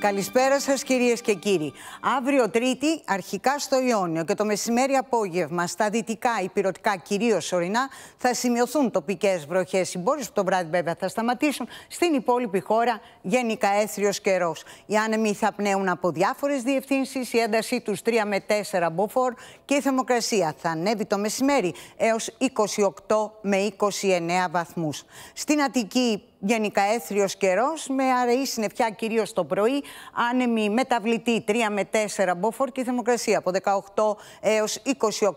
Καλησπέρα σας, κυρίες και κύριοι. Αύριο Τρίτη, αρχικά στο Ιόνιο και το μεσημέρι απόγευμα, στα δυτικά υπηρετικά, κυρίως ορεινά, θα σημειωθούν τοπικές βροχές. Οι μπόρες που το βράδυ, βέβαια, θα σταματήσουν. Στην υπόλοιπη χώρα, γενικά έθριος καιρός. Οι άνεμοι θα πνέουν από διάφορες διευθύνσεις. Η έντασή τους 3 με 4 μποφόρ και η θερμοκρασία θα ανέβει το μεσημέρι έως 28 με 29 βαθμούς. Στην Αττική, γενικά έθριος καιρός, με αραιή συννεφιά κυρίως το πρωί, άνεμη μεταβλητή 3 με 4 μποφόρ και θερμοκρασία από 18 έω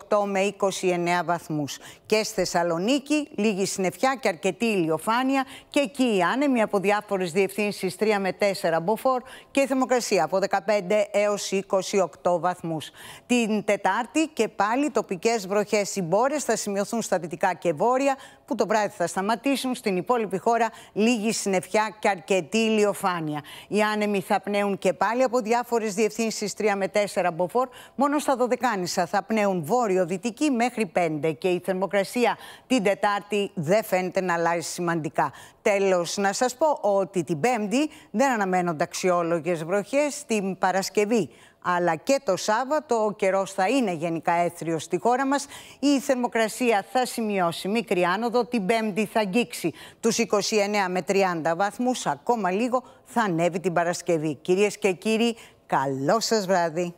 28 με 29 βαθμούς. Και στη Θεσσαλονίκη, λίγη συννεφιά και αρκετή ηλιοφάνεια και εκεί άνεμη από διάφορες διευθύνσεις 3 με 4 μποφόρ και θερμοκρασία από 15 έω 28 βαθμούς. Την Τετάρτη και πάλι τοπικές βροχές συμπόρε θα σημειωθούν στα δυτικά και βόρεια, που το βράδυ θα σταματήσουν στην υπόλοιπη χώρα λίγη συννεφιά και αρκετή ηλιοφάνεια. Οι άνεμοι θα πνέουν και πάλι από διάφορες διευθύνσεις 3 με 4 μποφόρ. Μόνο στα Δωδεκάνησα θα πνέουν βόρειο-δυτική μέχρι 5 και η θερμοκρασία την Τετάρτη δεν φαίνεται να αλλάζει σημαντικά. Τέλος, να σας πω ότι την Πέμπτη δεν αναμένονται αξιόλογες βροχές. Την Παρασκευή αλλά και το Σάββατο. Ο καιρός θα είναι γενικά έθριο στη χώρα μας. Η θερμοκρασία θα σημειώσει μικρή άνοδο. Την Πέμπτη θα αγγίξει τους 29 με 30 βαθμούς. Ακόμα λίγο θα ανέβει την Παρασκευή. Κυρίες και κύριοι, καλό σας βράδυ.